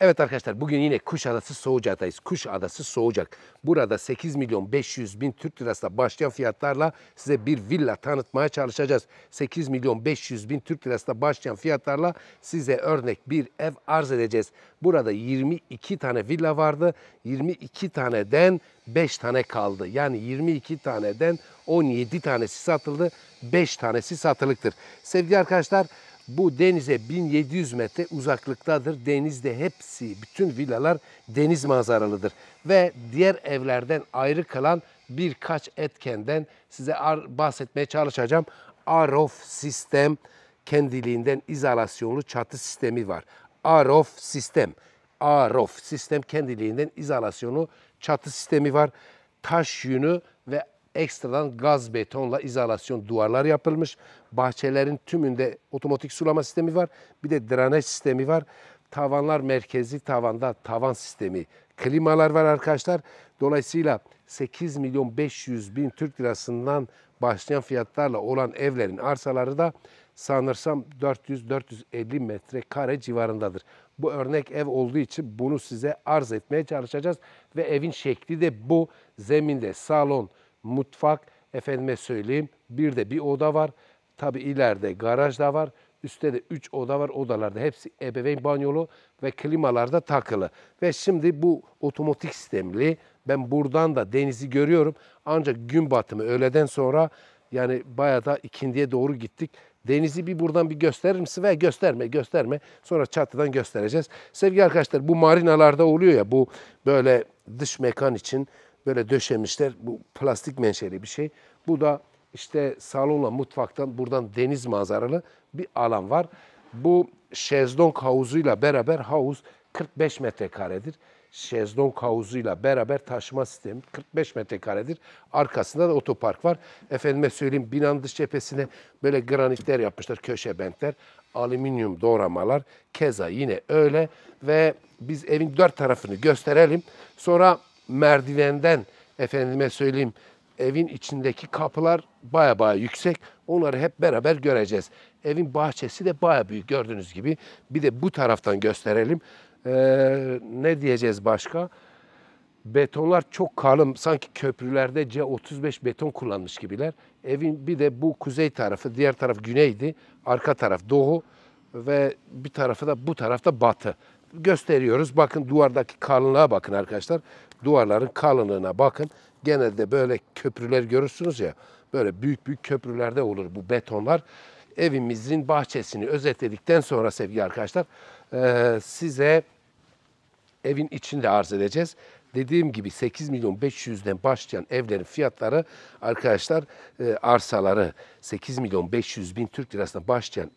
Evet arkadaşlar bugün yine Kuşadası Soğucak'tayız. Kuşadası Soğucak. Burada 8 milyon 500 bin Türk lirasına başlayan fiyatlarla size bir villa tanıtmaya çalışacağız. 8 milyon 500 bin Türk lirasına başlayan fiyatlarla size örnek bir ev arz edeceğiz. Burada 22 tane villa vardı. 22 taneden 5 tane kaldı. Yani 22 taneden 17 tanesi satıldı. 5 tanesi satılıktır. Sevgili arkadaşlar bu denize 1700 metre uzaklıktadır. Denizde hepsi, bütün villalar deniz manzaralıdır. Ve diğer evlerden ayrı kalan birkaç etkenden size bahsetmeye çalışacağım. Arof sistem kendiliğinden izolasyonlu çatı sistemi var. Arof sistem. Arof sistem kendiliğinden izolasyonlu çatı sistemi var. Taş yünü ve ekstradan gaz betonla izolasyon duvarlar yapılmış Bahçelerin tümünde otomatik sulama sistemi var. Bir de drenaj sistemi var. Tavanlar merkezi tavanda tavan sistemi. Klimalar var arkadaşlar. Dolayısıyla 8 milyon 500 bin Türk lirasından başlayan fiyatlarla olan evlerin arsaları da sanırsam 400-450 metrekare civarındadır. Bu örnek ev olduğu için bunu size arz etmeye çalışacağız. Ve evin şekli de bu. Zeminde salon, mutfak, efendime söyleyeyim bir de bir oda var. Tabi ileride garaj da var. Üstte de 3 oda var. Odalarda hepsi ebeveyn banyolu ve klimalarda takılı. Ve şimdi bu otomatik sistemli. Ben buradan da denizi görüyorum. Ancak gün batımı öğleden sonra yani bayağı da ikindiye doğru gittik. Denizi bir buradan bir gösterir misin? Ve gösterme, gösterme. Sonra çatıdan göstereceğiz. Sevgili arkadaşlar bu marinalarda oluyor ya bu böyle dış mekan için böyle döşemişler. Bu plastik menşeli bir şey. Bu da işte salonla mutfaktan buradan deniz manzaralı bir alan var. Bu şezlong havuzuyla beraber havuz 45 metrekaredir. Şezlong havuzuyla beraber taşıma sistemi 45 metrekaredir. Arkasında da otopark var. Efendime söyleyeyim binanın dış cephesine böyle granitler yapmışlar, köşe bentler, alüminyum doğramalar. Keza yine öyle ve biz evin dört tarafını gösterelim. Sonra merdivenden efendime söyleyeyim evin içindeki kapılar baya baya yüksek. Onları hep beraber göreceğiz. Evin bahçesi de baya büyük gördüğünüz gibi. Bir de bu taraftan gösterelim. Ee, ne diyeceğiz başka? Betonlar çok kalın. Sanki köprülerde C35 beton kullanmış gibiler. Evin bir de bu kuzey tarafı, diğer taraf güneydi. Arka taraf doğu ve bir tarafı da bu tarafta batı. Gösteriyoruz. Bakın duvardaki kalınlığa bakın arkadaşlar. Duvarların kalınlığına bakın genelde böyle köprüler görürsünüz ya. Böyle büyük büyük köprülerde olur bu betonlar. Evimizin bahçesini özetledikten sonra sevgili arkadaşlar e, size evin içinde de arz edeceğiz. Dediğim gibi 8 milyon 500'den başlayan evlerin fiyatları arkadaşlar e, arsaları 8 milyon 500 bin Türk lirasına başlayan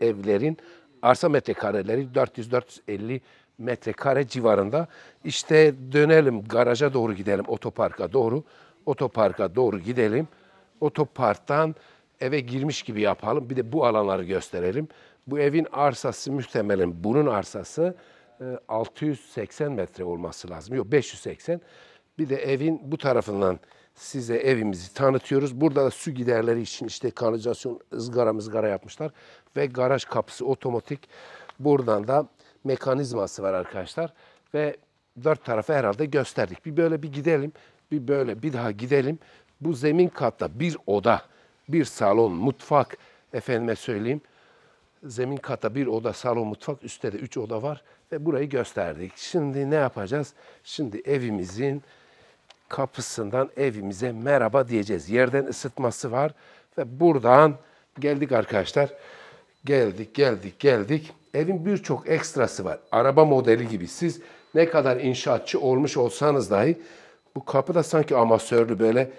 evlerin arsa metrekareleri 400-450 metrekare civarında. İşte dönelim garaja doğru gidelim otoparka doğru. Otoparka doğru gidelim. Otoparktan eve girmiş gibi yapalım. Bir de bu alanları gösterelim. Bu evin arsası muhtemelen bunun arsası 680 e, metre olması lazım. Yok 580. Bir de evin bu tarafından size evimizi tanıtıyoruz. Burada da su giderleri için işte kanalizasyon ızgara mızgara yapmışlar. Ve garaj kapısı otomatik. Buradan da mekanizması var arkadaşlar. Ve dört tarafı herhalde gösterdik. Bir böyle bir gidelim, bir böyle bir daha gidelim. Bu zemin katta bir oda, bir salon, mutfak, efendime söyleyeyim. Zemin kata bir oda, salon, mutfak, üstte de üç oda var ve burayı gösterdik. Şimdi ne yapacağız? Şimdi evimizin kapısından evimize merhaba diyeceğiz. Yerden ısıtması var ve buradan geldik arkadaşlar. Geldik, geldik, geldik. Evin birçok ekstrası var. Araba modeli gibi. Siz ne kadar inşaatçı olmuş olsanız dahi bu kapı da sanki amatörlü böyle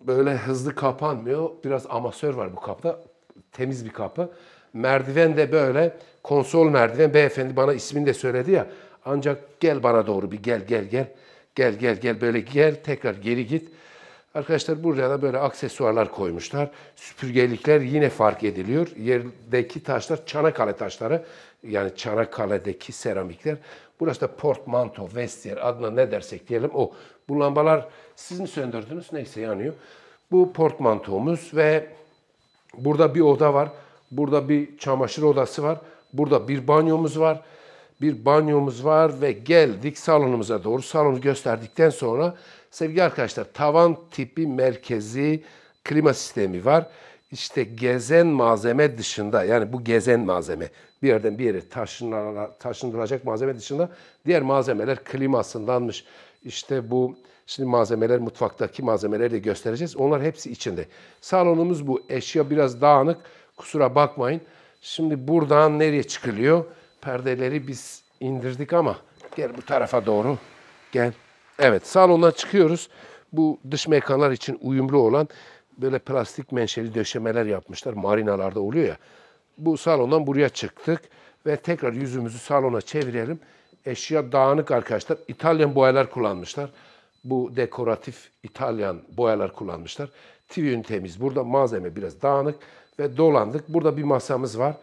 böyle hızlı kapanmıyor. Biraz amatör var bu kapıda. Temiz bir kapı. Merdiven de böyle konsol merdiven. Beyefendi bana ismini de söyledi ya. Ancak gel bana doğru bir gel gel gel. Gel gel gel böyle gel tekrar geri git. Arkadaşlar buraya da böyle aksesuarlar koymuşlar. Süpürgelikler yine fark ediliyor. Yerdeki taşlar Çanakkale taşları. Yani Çanakkale'deki seramikler. Burası da portmanto, vestiyer adına ne dersek diyelim o. Bu lambalar siz mi söndürdünüz? Neyse yanıyor. Bu portmantomuz ve burada bir oda var. Burada bir çamaşır odası var. Burada bir banyomuz var bir banyomuz var ve geldik salonumuza doğru. Salonu gösterdikten sonra sevgili arkadaşlar tavan tipi merkezi klima sistemi var. İşte gezen malzeme dışında yani bu gezen malzeme bir yerden bir yere taşındırılacak malzeme dışında diğer malzemeler klimasındanmış. İşte bu şimdi malzemeler mutfaktaki malzemeleri de göstereceğiz. Onlar hepsi içinde. Salonumuz bu. Eşya biraz dağınık. Kusura bakmayın. Şimdi buradan nereye çıkılıyor? perdeleri biz indirdik ama gel bu tarafa doğru. Gel. Evet salona çıkıyoruz. Bu dış mekanlar için uyumlu olan böyle plastik menşeli döşemeler yapmışlar. Marinalarda oluyor ya. Bu salondan buraya çıktık ve tekrar yüzümüzü salona çevirelim. Eşya dağınık arkadaşlar. İtalyan boyalar kullanmışlar. Bu dekoratif İtalyan boyalar kullanmışlar. Tüyün temiz. Burada malzeme biraz dağınık ve dolandık. Burada bir masamız var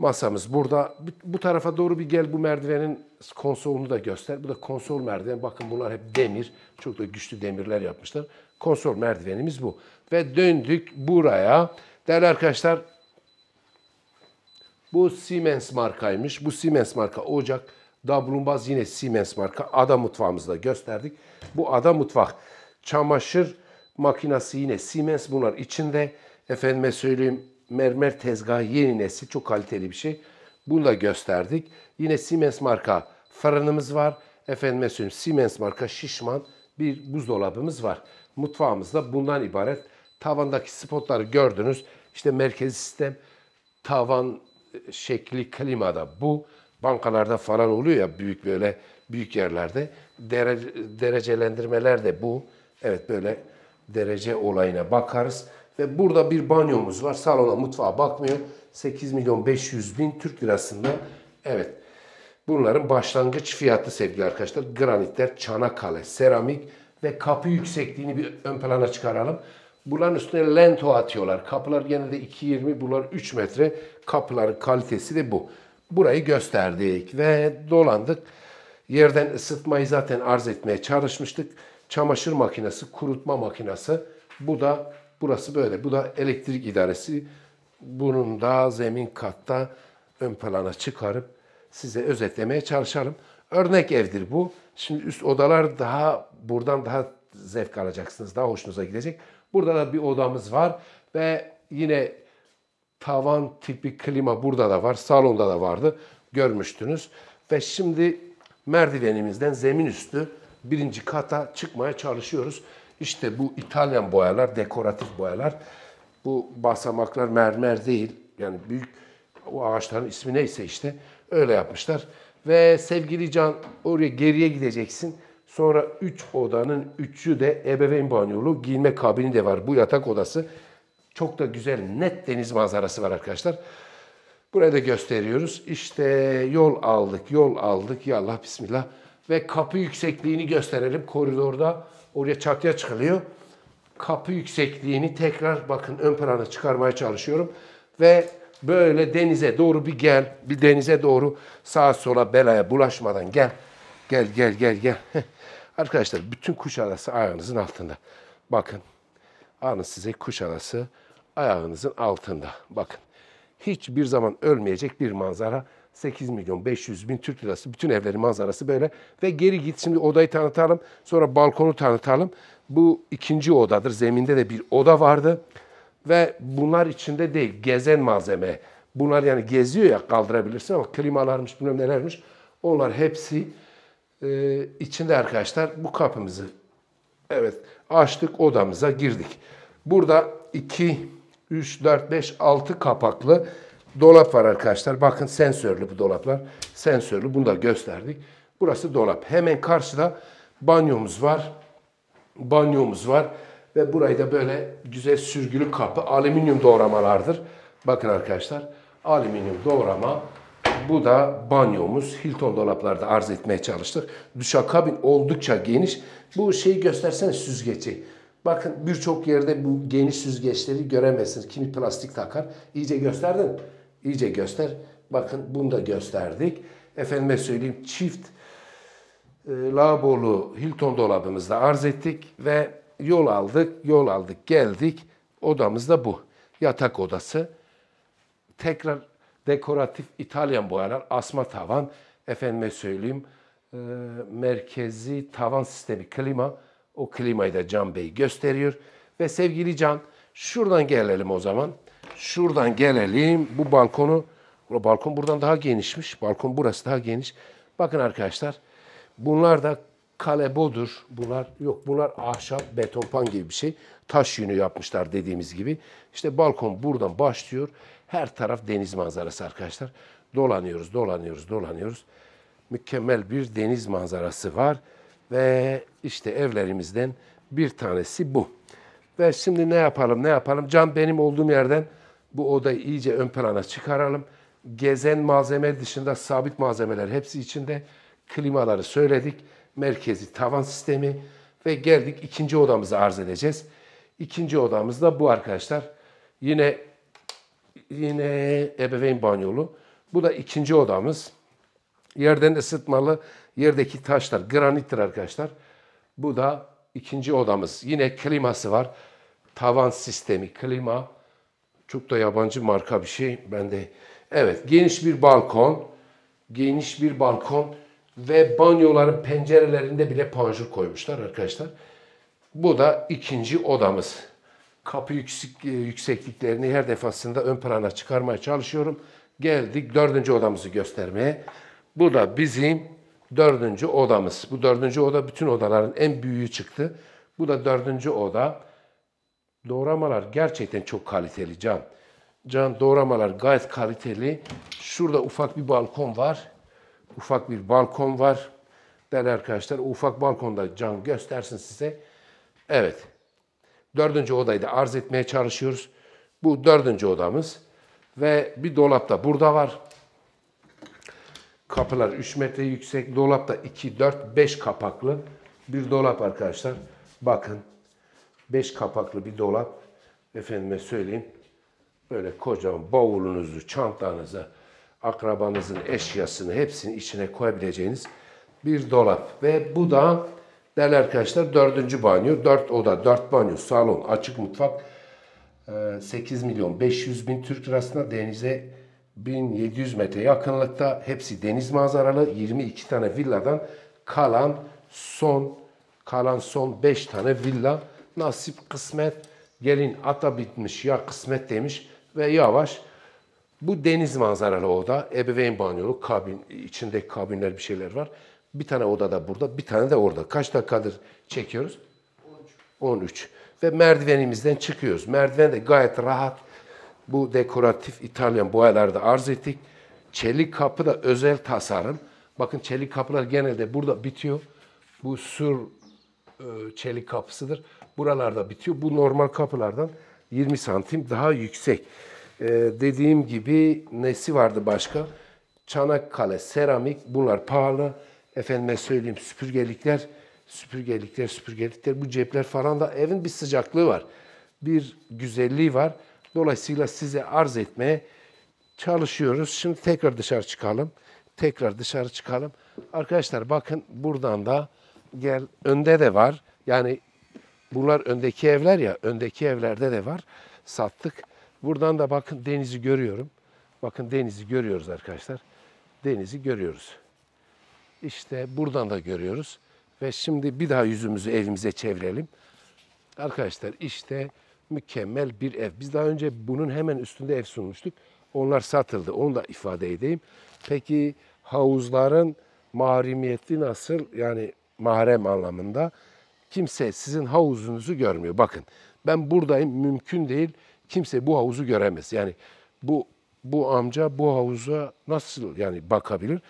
masamız burada. Bu tarafa doğru bir gel bu merdivenin konsolunu da göster. Bu da konsol merdiven. Bakın bunlar hep demir. Çok da güçlü demirler yapmışlar. Konsol merdivenimiz bu. Ve döndük buraya. Değerli arkadaşlar bu Siemens markaymış. Bu Siemens marka ocak. Dablumbaz yine Siemens marka. Ada mutfağımızda gösterdik. Bu ada mutfak. Çamaşır makinesi yine Siemens bunlar içinde. Efendime söyleyeyim mermer tezgahı yeni nesil çok kaliteli bir şey. Bunu da gösterdik. Yine Siemens marka fırınımız var. Efendime söyleyeyim Siemens marka şişman bir buzdolabımız var. Mutfağımızda bundan ibaret. Tavandaki spotları gördünüz. İşte merkezi sistem tavan şekli klimada bu. Bankalarda falan oluyor ya büyük böyle büyük yerlerde. Dere, derecelendirmeler de bu. Evet böyle derece olayına bakarız. Ve burada bir banyomuz var. Salona, mutfağa bakmıyor. 8 milyon 500 bin Türk lirasında. Evet. Bunların başlangıç fiyatı sevgili arkadaşlar. Granitler, Çanakkale, seramik ve kapı yüksekliğini bir ön plana çıkaralım. Bunların üstüne lento atıyorlar. Kapılar genelde 2.20, bunlar 3 metre. Kapıların kalitesi de bu. Burayı gösterdik ve dolandık. Yerden ısıtmayı zaten arz etmeye çalışmıştık. Çamaşır makinesi, kurutma makinesi. Bu da Burası böyle. Bu da elektrik idaresi. Bunun daha zemin katta ön plana çıkarıp size özetlemeye çalışalım. Örnek evdir bu. Şimdi üst odalar daha buradan daha zevk alacaksınız. Daha hoşunuza gidecek. Burada da bir odamız var ve yine tavan tipi klima burada da var. Salonda da vardı. Görmüştünüz. Ve şimdi merdivenimizden zemin üstü birinci kata çıkmaya çalışıyoruz. İşte bu İtalyan boyalar, dekoratif boyalar. Bu basamaklar mermer değil. Yani büyük o ağaçların ismi neyse işte öyle yapmışlar. Ve sevgili Can oraya geriye gideceksin. Sonra 3 üç odanın 3'ü de ebeveyn banyolu, giyinme kabini de var. Bu yatak odası. Çok da güzel net deniz manzarası var arkadaşlar. Buraya da gösteriyoruz. İşte yol aldık, yol aldık. Ya Allah bismillah. Ve kapı yüksekliğini gösterelim koridorda. Oraya çatıya çıkılıyor. Kapı yüksekliğini tekrar bakın ön plana çıkarmaya çalışıyorum. Ve böyle denize doğru bir gel. Bir denize doğru sağa sola belaya bulaşmadan gel. Gel gel gel gel. Arkadaşlar bütün Kuşadası ayağınızın altında. Bakın. anı size Kuşadası ayağınızın altında. Bakın hiçbir zaman ölmeyecek bir manzara. 8 milyon 500 bin Türk lirası. Bütün evlerin manzarası böyle. Ve geri git şimdi odayı tanıtalım. Sonra balkonu tanıtalım. Bu ikinci odadır. Zeminde de bir oda vardı. Ve bunlar içinde değil. Gezen malzeme. Bunlar yani geziyor ya kaldırabilirsin ama klimalarmış bilmem nelermiş. Onlar hepsi e, içinde arkadaşlar bu kapımızı evet açtık odamıza girdik. Burada iki 3, 4, 5, 6 kapaklı dolap var arkadaşlar. Bakın sensörlü bu dolaplar. Sensörlü. Bunu da gösterdik. Burası dolap. Hemen karşıda banyomuz var. Banyomuz var. Ve burayı da böyle güzel sürgülü kapı. Alüminyum doğramalardır. Bakın arkadaşlar. Alüminyum doğrama. Bu da banyomuz. Hilton dolaplarda arz etmeye çalıştık. Duşakabin oldukça geniş. Bu şeyi gösterseniz süzgeci. Bakın birçok yerde bu geniş süzgeçleri göremezsiniz. Kimi plastik takar. İyice gösterdin. İyice göster. Bakın bunu da gösterdik. Efendime söyleyeyim çift e, lavabolu Hilton dolabımızda arz ettik ve yol aldık. Yol aldık geldik. Odamız da bu. Yatak odası. Tekrar dekoratif İtalyan boyalar. Asma tavan. Efendime söyleyeyim e, merkezi tavan sistemi klima o klimayı da Can Bey gösteriyor. Ve sevgili Can şuradan gelelim o zaman. Şuradan gelelim bu balkonu. Balkon buradan daha genişmiş. Balkon burası daha geniş. Bakın arkadaşlar bunlar da kalebodur. Bunlar yok bunlar ahşap, betonpan gibi bir şey. Taş yünü yapmışlar dediğimiz gibi. İşte balkon buradan başlıyor. Her taraf deniz manzarası arkadaşlar. Dolanıyoruz, dolanıyoruz, dolanıyoruz. Mükemmel bir deniz manzarası var. Ve işte evlerimizden bir tanesi bu. Ve şimdi ne yapalım ne yapalım? Can benim olduğum yerden bu odayı iyice ön plana çıkaralım. Gezen malzeme dışında sabit malzemeler hepsi içinde. Klimaları söyledik. Merkezi tavan sistemi ve geldik ikinci odamızı arz edeceğiz. İkinci odamız da bu arkadaşlar. Yine yine ebeveyn banyolu. Bu da ikinci odamız. Yerden ısıtmalı yerdeki taşlar granittir arkadaşlar. Bu da ikinci odamız. Yine kliması var. Tavan sistemi klima. Çok da yabancı marka bir şey. Ben de evet geniş bir balkon. Geniş bir balkon ve banyoların pencerelerinde bile panjur koymuşlar arkadaşlar. Bu da ikinci odamız. Kapı yüksek, e, yüksekliklerini her defasında ön plana çıkarmaya çalışıyorum. Geldik dördüncü odamızı göstermeye. Bu da bizim dördüncü odamız. Bu dördüncü oda bütün odaların en büyüğü çıktı. Bu da dördüncü oda. Doğramalar gerçekten çok kaliteli can. Can doğramalar gayet kaliteli. Şurada ufak bir balkon var. Ufak bir balkon var. Değerli arkadaşlar ufak balkonda can göstersin size. Evet. Dördüncü odayı da arz etmeye çalışıyoruz. Bu dördüncü odamız. Ve bir dolap da burada var kapılar 3 metre yüksek. Dolap da 2, 4, 5 kapaklı bir dolap arkadaşlar. Bakın 5 kapaklı bir dolap. Efendime söyleyeyim. Böyle kocaman bavulunuzu, çantanıza, akrabanızın eşyasını hepsini içine koyabileceğiniz bir dolap. Ve bu da değerli arkadaşlar dördüncü banyo. Dört oda, dört banyo, salon, açık mutfak. 8 milyon 500 bin Türk lirasına denize 1700 metre yakınlıkta hepsi deniz manzaralı 22 tane villadan kalan son kalan son 5 tane villa nasip kısmet gelin ata bitmiş ya kısmet demiş ve yavaş bu deniz manzaralı oda ebeveyn banyolu kabin içinde kabinler bir şeyler var. Bir tane oda da burada bir tane de orada. Kaç dakikadır çekiyoruz? 13. 13. Ve merdivenimizden çıkıyoruz. Merdiven de gayet rahat bu dekoratif İtalyan boyalarda arz ettik. Çelik kapı da özel tasarım. Bakın çelik kapılar genelde burada bitiyor. Bu sür e, çelik kapısıdır. Buralarda bitiyor. Bu normal kapılardan 20 santim daha yüksek. Ee, dediğim gibi nesi vardı başka? Çanakkale, seramik bunlar pahalı. Efendime söyleyeyim süpürgelikler, süpürgelikler, süpürgelikler. Bu cepler falan da evin bir sıcaklığı var. Bir güzelliği var. Dolayısıyla size arz etmeye çalışıyoruz. Şimdi tekrar dışarı çıkalım. Tekrar dışarı çıkalım. Arkadaşlar bakın buradan da gel önde de var. Yani bunlar öndeki evler ya. Öndeki evlerde de var. Sattık. Buradan da bakın denizi görüyorum. Bakın denizi görüyoruz arkadaşlar. Denizi görüyoruz. İşte buradan da görüyoruz. Ve şimdi bir daha yüzümüzü evimize çevirelim. Arkadaşlar işte mükemmel bir ev. Biz daha önce bunun hemen üstünde ev sunmuştuk. Onlar satıldı. Onu da ifade edeyim. Peki havuzların mahremiyeti nasıl? Yani mahrem anlamında kimse sizin havuzunuzu görmüyor. Bakın ben buradayım mümkün değil kimse bu havuzu göremez. Yani bu bu amca bu havuza nasıl yani bakabilir?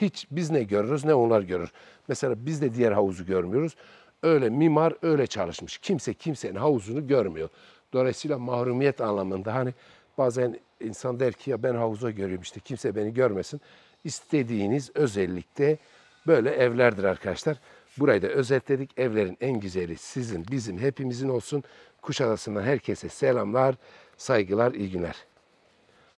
Hiç biz ne görürüz ne onlar görür. Mesela biz de diğer havuzu görmüyoruz. Öyle mimar öyle çalışmış. Kimse kimsenin havuzunu görmüyor. Dolayısıyla mahrumiyet anlamında hani bazen insan der ki ya ben havuza görüyorum işte kimse beni görmesin. İstediğiniz özellikte böyle evlerdir arkadaşlar. Burayı da özetledik. Evlerin en güzeli sizin, bizim, hepimizin olsun. Kuşadası'ndan herkese selamlar, saygılar, iyi günler.